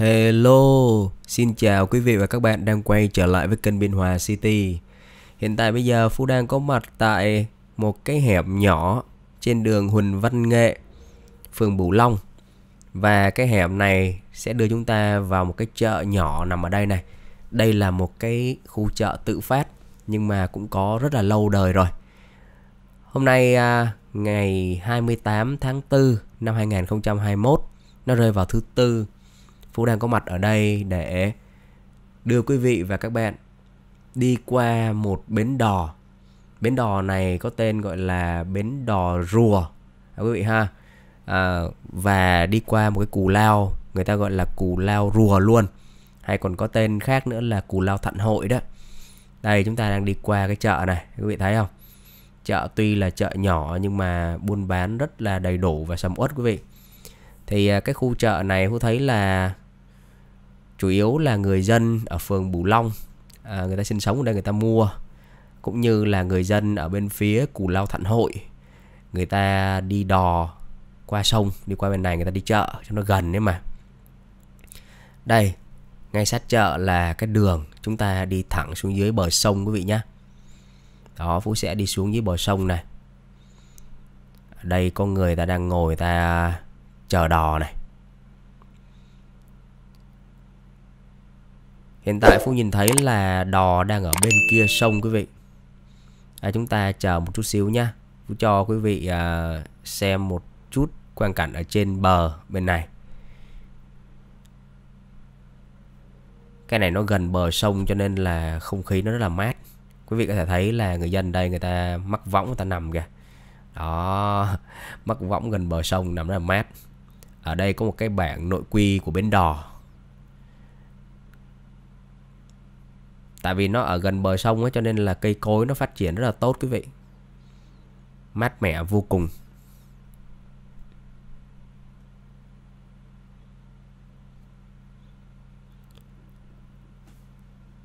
Hello, xin chào quý vị và các bạn đang quay trở lại với kênh Biên Hòa City. Hiện tại bây giờ Phú đang có mặt tại một cái hẻm nhỏ trên đường Huỳnh Văn Nghệ, phường Bửu Long. Và cái hẻm này sẽ đưa chúng ta vào một cái chợ nhỏ nằm ở đây này. Đây là một cái khu chợ tự phát nhưng mà cũng có rất là lâu đời rồi. Hôm nay à, ngày 28 tháng 4 năm 2021, nó rơi vào thứ tư Phú đang có mặt ở đây để đưa quý vị và các bạn đi qua một bến đò. Bến đò này có tên gọi là bến đò rùa, à, quý vị ha. À, và đi qua một cái cù lao, người ta gọi là cù lao rùa luôn, hay còn có tên khác nữa là cù lao thận hội đó. Đây chúng ta đang đi qua cái chợ này, quý vị thấy không? Chợ tuy là chợ nhỏ nhưng mà buôn bán rất là đầy đủ và sầm uất quý vị. Thì à, cái khu chợ này Hú thấy là chủ yếu là người dân ở phường Bù Long à, người ta sinh sống ở đây người ta mua cũng như là người dân ở bên phía Cù Lao Thạnh Hội người ta đi đò qua sông đi qua bên này người ta đi chợ cho nó gần đấy mà đây ngay sát chợ là cái đường chúng ta đi thẳng xuống dưới bờ sông quý vị nhé đó phú sẽ đi xuống dưới bờ sông này ở đây có người ta đang ngồi ta chờ đò này Hiện tại Phú nhìn thấy là đò đang ở bên kia sông quý vị à, Chúng ta chờ một chút xíu nha Phú cho quý vị à, xem một chút quang cảnh ở trên bờ bên này Cái này nó gần bờ sông cho nên là không khí nó rất là mát Quý vị có thể thấy là người dân đây người ta mắc võng người ta nằm kìa Đó Mắc võng gần bờ sông nằm rất là mát Ở đây có một cái bảng nội quy của bến đò tại vì nó ở gần bờ sông ấy cho nên là cây cối nó phát triển rất là tốt quý vị mát mẻ vô cùng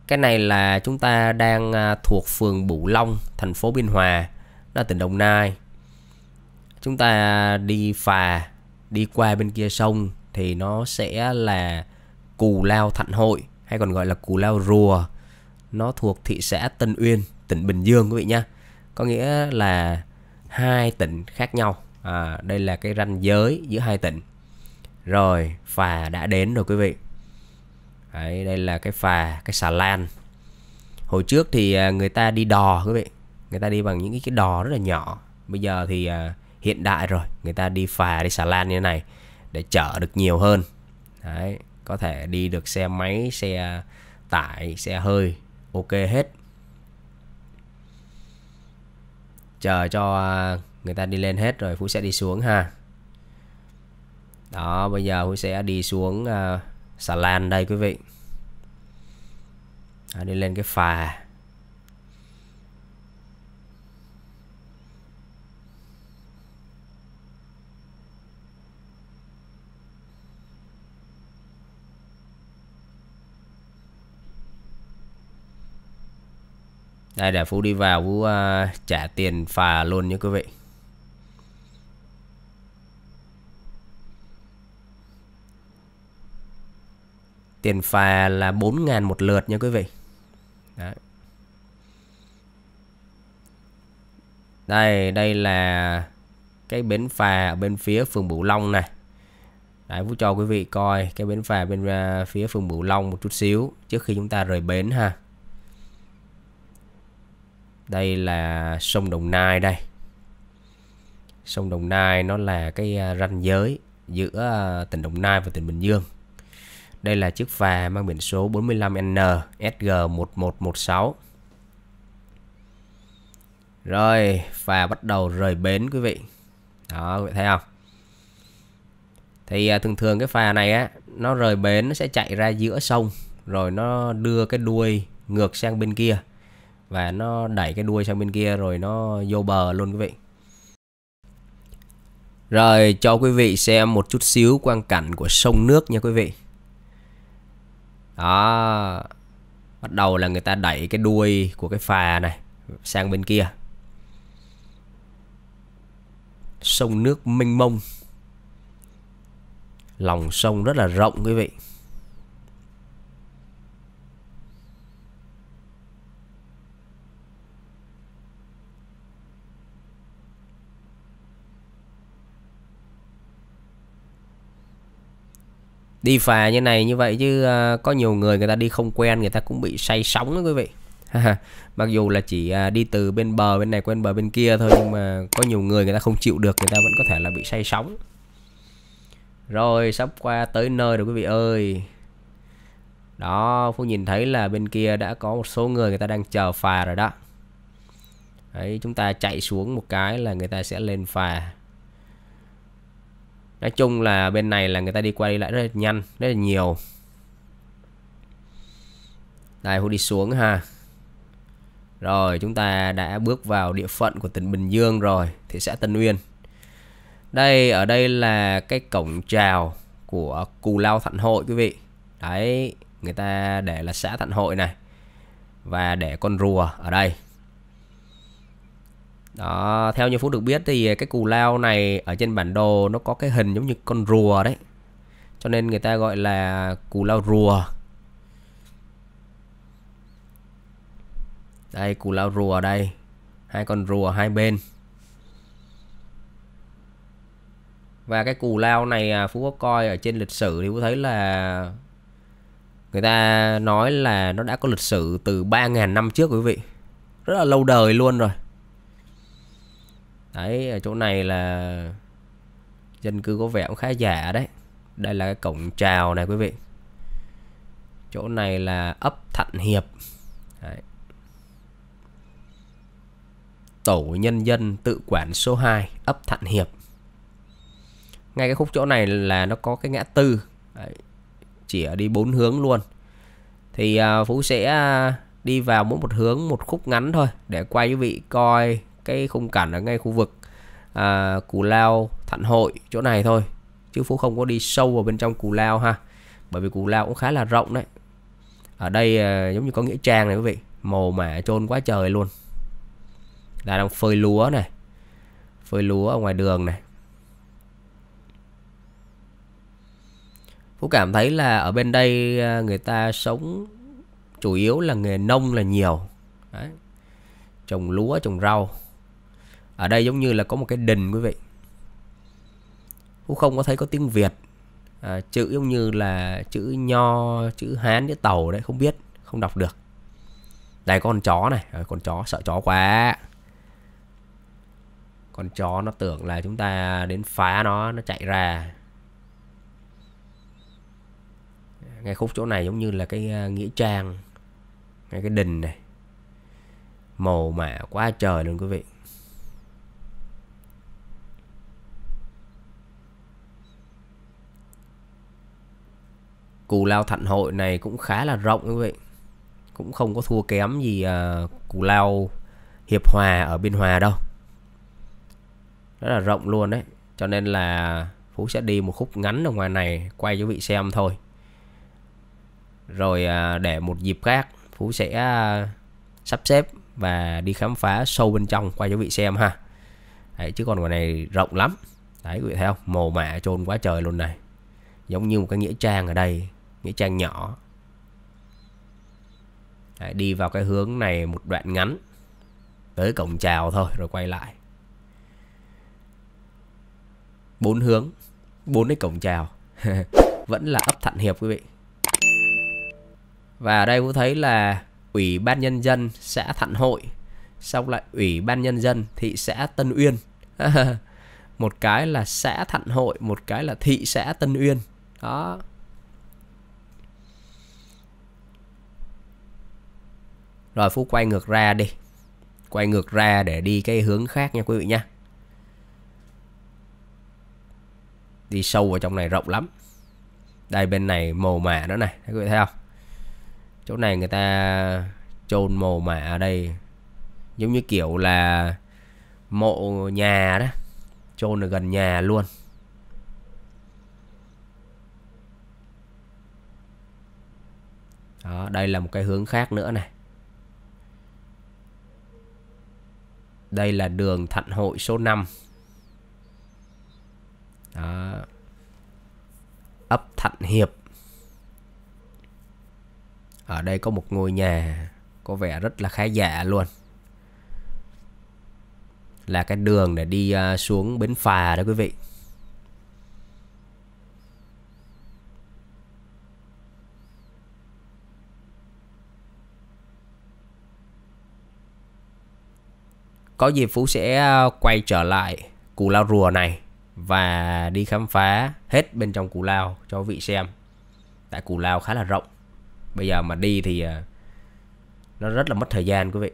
cái này là chúng ta đang à, thuộc phường Bửu Long thành phố Biên Hòa đó tỉnh Đồng Nai chúng ta đi phà đi qua bên kia sông thì nó sẽ là Cù Lao Thạnh Hội hay còn gọi là Cù Lao Rùa nó thuộc thị xã Tân Uyên, tỉnh Bình Dương quý vị nha. Có nghĩa là hai tỉnh khác nhau. À, đây là cái ranh giới giữa hai tỉnh. Rồi, phà đã đến rồi quý vị. Đấy, đây là cái phà, cái xà lan. Hồi trước thì à, người ta đi đò quý vị. Người ta đi bằng những cái đò rất là nhỏ. Bây giờ thì à, hiện đại rồi, người ta đi phà, đi xà lan như thế này để chở được nhiều hơn. Đấy, có thể đi được xe máy, xe tải, xe hơi ok hết chờ cho à, người ta đi lên hết rồi phú sẽ đi xuống ha đó bây giờ phú sẽ đi xuống uh, xà lan đây quý vị à, đi lên cái phà đây để phú đi vào phú uh, trả tiền phà luôn nhé quý vị tiền phà là 4 ngàn một lượt nha quý vị Đấy. đây đây là cái bến phà ở bên phía phường Bửu Long này Đấy, Vũ cho quý vị coi cái bến phà bên ờ, phía phường Bửu Long một chút xíu trước khi chúng ta rời bến ha đây là sông Đồng Nai đây sông Đồng Nai nó là cái à, ranh giới giữa à, tỉnh Đồng Nai và tỉnh Bình Dương đây là chiếc phà mang biển số 45N SG1116 rồi phà bắt đầu rời bến quý vị đó quý vị thấy không thì à, thường thường cái phà này á nó rời bến nó sẽ chạy ra giữa sông rồi nó đưa cái đuôi ngược sang bên kia và nó đẩy cái đuôi sang bên kia rồi nó vô bờ luôn quý vị rồi cho quý vị xem một chút xíu quang cảnh của sông nước nha quý vị đó bắt đầu là người ta đẩy cái đuôi của cái phà này sang bên kia sông nước mênh mông lòng sông rất là rộng quý vị đi phà như này như vậy chứ uh, có nhiều người người ta đi không quen người ta cũng bị say sóng đó quý vị mặc dù là chỉ uh, đi từ bên bờ bên này qua bên bờ bên kia thôi nhưng mà có nhiều người người ta không chịu được người ta vẫn có thể là bị say sóng rồi sắp qua tới nơi rồi quý vị ơi đó phú nhìn thấy là bên kia đã có một số người người ta đang chờ phà rồi đó đấy chúng ta chạy xuống một cái là người ta sẽ lên phà nói chung là bên này là người ta đi qua đi lại rất là nhanh rất là nhiều đây hú đi xuống ha rồi chúng ta đã bước vào địa phận của tỉnh Bình Dương rồi thị xã Tân Uyên đây ở đây là cái cổng chào của Cù Lao Thạnh Hội quý vị đấy người ta để là xã Thạnh Hội này và để con rùa ở đây đó theo như phú được biết thì cái cù lao này ở trên bản đồ nó có cái hình giống như con rùa đấy cho nên người ta gọi là cù lao rùa đây cù lao rùa đây hai con rùa hai bên và cái cù lao này à, phú có coi ở trên lịch sử thì phú thấy là người ta nói là nó đã có lịch sử từ 3.000 năm trước quý vị rất là lâu đời luôn rồi đấy ở chỗ này là dân cư có vẻ cũng khá giả đấy đây là cái cổng trào này quý vị chỗ này là ấp thạnh hiệp đấy. tổ nhân dân tự quản số 2 ấp thạnh hiệp ngay cái khúc chỗ này là nó có cái ngã tư đấy. chỉa đi bốn hướng luôn thì à, phú sẽ à, đi vào mỗi một hướng một khúc ngắn thôi để quay quý vị coi cái khung cảnh ở ngay khu vực à, Cù Lao Thạnh Hội chỗ này thôi chứ Phú không có đi sâu vào bên trong Cù Lao ha bởi vì Cù Lao cũng khá là rộng đấy ở đây à, giống như có nghĩa trang này quý vị màu mả trôn quá trời luôn là đang phơi lúa này phơi lúa ở ngoài đường này Phú cảm thấy là ở bên đây à, người ta sống chủ yếu là nghề nông là nhiều Đấy. trồng lúa trồng rau ở đây giống như là có một cái đình quý vị cũng không có thấy có tiếng việt à, chữ giống như là chữ nho chữ hán chữ tàu đấy không biết không đọc được đây con chó này à, con chó sợ chó quá con chó nó tưởng là chúng ta đến phá nó nó chạy ra ngay khúc chỗ này giống như là cái ờ, nghĩa trang ngay cái đình này màu mã quá trời luôn quý vị Cù lao thạnh hội này cũng khá là rộng như vậy Cũng không có thua kém gì uh, cù lao hiệp hòa ở Biên Hòa đâu Rất là rộng luôn đấy Cho nên là Phú sẽ đi một khúc ngắn ở ngoài này Quay cho vị xem thôi Rồi uh, để một dịp khác Phú sẽ uh, sắp xếp và đi khám phá sâu bên trong quay cho vị xem ha đấy, chứ còn ngoài này rộng lắm đấy quý vị thấy không mồ mả trôn quá trời luôn này giống như một cái nghĩa trang ở đây nghĩa trang nhỏ Đấy, đi vào cái hướng này một đoạn ngắn tới cổng chào thôi rồi quay lại bốn hướng bốn cái cổng chào vẫn là ấp thạnh hiệp quý vị và ở đây cũng thấy là ủy ban nhân dân xã thạnh hội xong lại ủy ban nhân dân thị xã tân uyên một cái là xã thạnh hội một cái là thị xã tân uyên đó Rồi Phú quay ngược ra đi Quay ngược ra để đi cái hướng khác nha quý vị nha Đi sâu vào trong này rộng lắm Đây bên này màu mả nữa này Các quý vị thấy không Chỗ này người ta chôn mồ mả ở đây Giống như kiểu là mộ nhà đó chôn ở gần nhà luôn đó đây là một cái hướng khác nữa này Đây là đường Thạnh Hội số 5. Đó. Ấp Thạnh Hiệp. Ở đây có một ngôi nhà có vẻ rất là khá giả luôn. Là cái đường để đi à, xuống bến phà đó quý vị. có dịp Phú sẽ à, quay trở lại Cù Lao Rùa này và đi khám phá hết bên trong Cù Lao cho vị xem. Tại Cù Lao khá là rộng. Bây giờ mà đi thì à, nó rất là mất thời gian quý vị.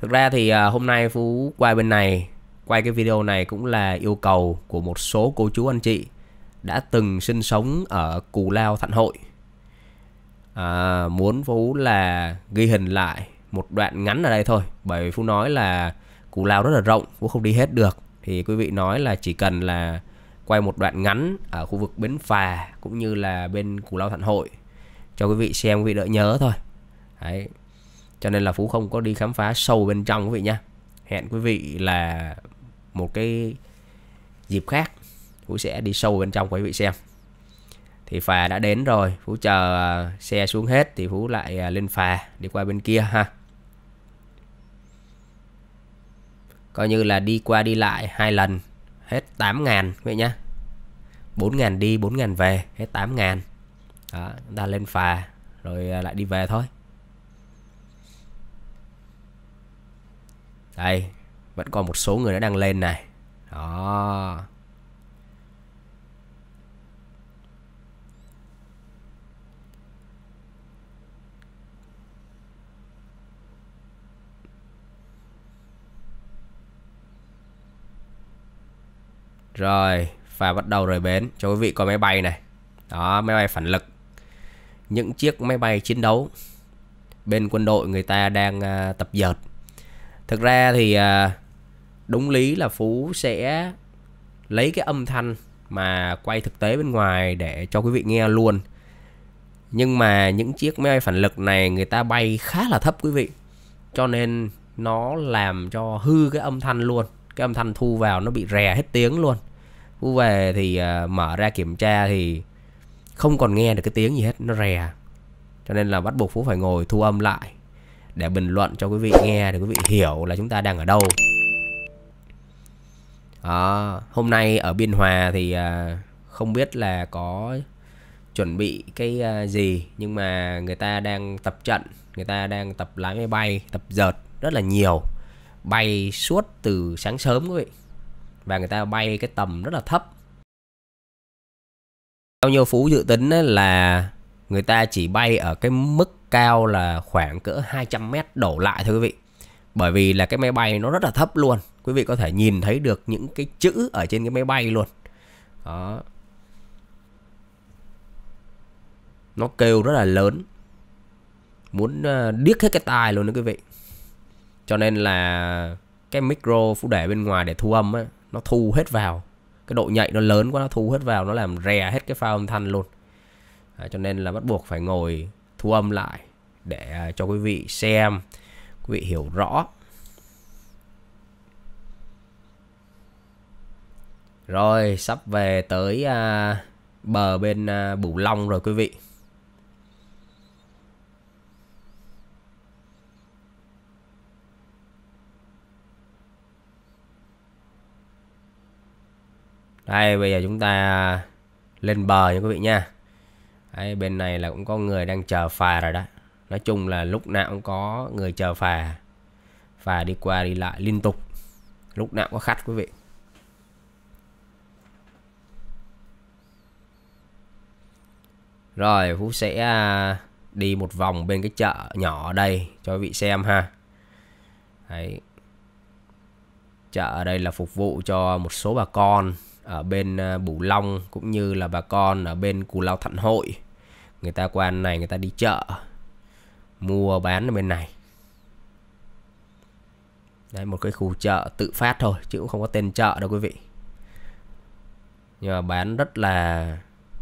Thực ra thì à, hôm nay Phú quay bên này, quay cái video này cũng là yêu cầu của một số cô chú anh chị đã từng sinh sống ở Cù Lao Thạnh Hội. À, muốn Phú là ghi hình lại một đoạn ngắn ở đây thôi bởi vì Phú nói là Cù Lao rất là rộng Phú không đi hết được thì quý vị nói là chỉ cần là quay một đoạn ngắn ở khu vực Bến Phà cũng như là bên Cù Lao Thạnh Hội cho quý vị xem quý vị đỡ nhớ thôi đấy cho nên là Phú không có đi khám phá sâu bên trong quý vị nha hẹn quý vị là một cái dịp khác Phú sẽ đi sâu bên trong quý vị xem thì phà đã đến rồi phú chờ à, xe xuống hết thì phú lại à, lên phà đi qua bên kia ha coi như là đi qua đi lại hai lần hết 8 ngàn vậy nhá 4 ngàn đi 4 ngàn về hết 8 ngàn đó, ta lên phà rồi à, lại đi về thôi đây vẫn còn một số người đã đang lên này đó Rồi và bắt đầu rời bến cho quý vị coi máy bay này Đó máy bay phản lực Những chiếc máy bay chiến đấu Bên quân đội người ta đang uh, tập dượt Thực ra thì uh, đúng lý là Phú sẽ lấy cái âm thanh mà quay thực tế bên ngoài để cho quý vị nghe luôn nhưng mà những chiếc máy bay phản lực này người ta bay khá là thấp quý vị cho nên nó làm cho hư cái âm thanh luôn cái âm thanh thu vào nó bị rè hết tiếng luôn Vũ về thì uh, mở ra kiểm tra thì không còn nghe được cái tiếng gì hết, nó rè. Cho nên là bắt buộc Phú phải ngồi thu âm lại để bình luận cho quý vị nghe để quý vị hiểu là chúng ta đang ở đâu. Đó, hôm nay ở Biên Hòa thì uh, không biết là có chuẩn bị cái uh, gì nhưng mà người ta đang tập trận, người ta đang tập lái máy bay, tập dợt rất là nhiều. Bay suốt từ sáng sớm quý vị và người ta bay cái tầm rất là thấp theo như phú dự tính là người ta chỉ bay ở cái mức cao là khoảng cỡ 200 mét đổ lại thưa quý vị bởi vì là cái máy bay nó rất là thấp luôn quý vị có thể nhìn thấy được những cái chữ ở trên cái máy bay luôn đó nó kêu rất là lớn muốn ờ, điếc hết cái tai luôn đó quý vị cho nên là cái micro phú để bên ngoài để thu âm ấy, nó thu hết vào cái độ nhạy nó lớn quá nó thu hết vào nó làm rè hết cái pha âm thanh luôn à, cho nên là bắt buộc phải ngồi thu âm lại để à, cho quý vị xem quý vị hiểu rõ rồi sắp về tới à, bờ bên à, bửu long rồi quý vị đây bây giờ chúng ta lên bờ nha quý vị nha Đấy, bên này là cũng có người đang chờ phà rồi đó nói chung là lúc nào cũng có người chờ phà phà đi qua đi lại liên tục lúc nào cũng có khách quý vị rồi phú sẽ à, đi một vòng bên cái chợ nhỏ ở đây cho quý vị xem ha Đấy. chợ ở đây là phục vụ cho một số bà con ở bên ờ, bù Long cũng như là bà con ở bên Cù Lao Thạnh Hội người ta qua ăn này người ta đi chợ mua bán ở bên này đấy một cái khu chợ tự phát thôi chứ cũng không có tên chợ đâu quý vị nhưng mà bán rất là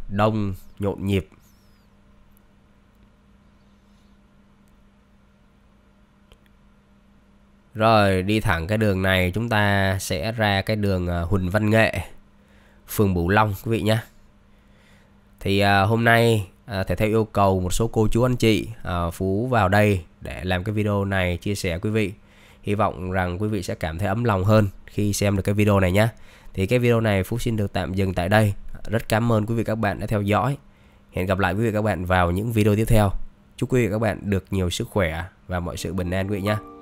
đông nhộn nhịp Rồi đi thẳng cái đường này chúng ta sẽ ra cái đường ờ, Huỳnh Văn Nghệ phường Bửu Long quý vị nhé thì à, hôm nay à, thể theo yêu cầu một số cô chú anh chị à, phú vào đây để làm cái video này chia sẻ quý vị hy vọng rằng quý vị sẽ cảm thấy ấm lòng hơn khi xem được cái video này nhé thì cái video này phú xin được tạm dừng tại đây rất cảm ơn quý vị các bạn đã theo dõi hẹn gặp lại quý vị các bạn vào những video tiếp theo chúc quý vị các bạn được nhiều sức khỏe và mọi sự bình an quý vị nhé